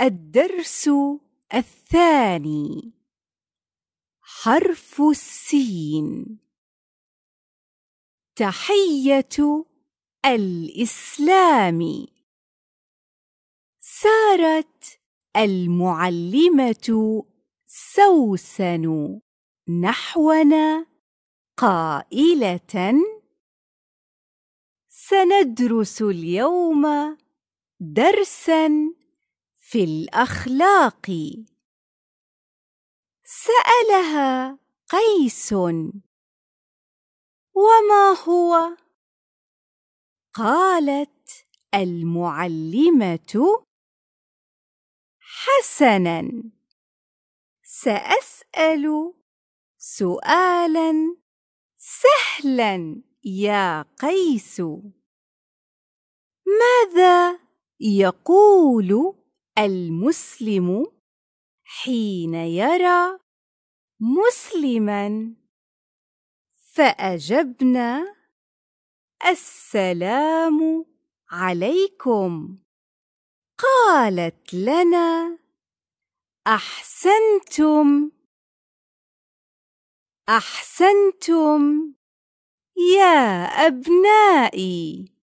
الدرس الثاني حرف السين تحية الإسلام سارت المعلمة سوسن نحونا قائلة سندرس اليوم درساً في الأخلاق سألها قيس وما هو؟ قالت المعلمة حسناً سأسأل سؤالاً سهلاً يا قيس ماذا يقول المسلم حين يرى مسلما فاجبنا السلام عليكم قالت لنا احسنتم احسنتم يا ابنائي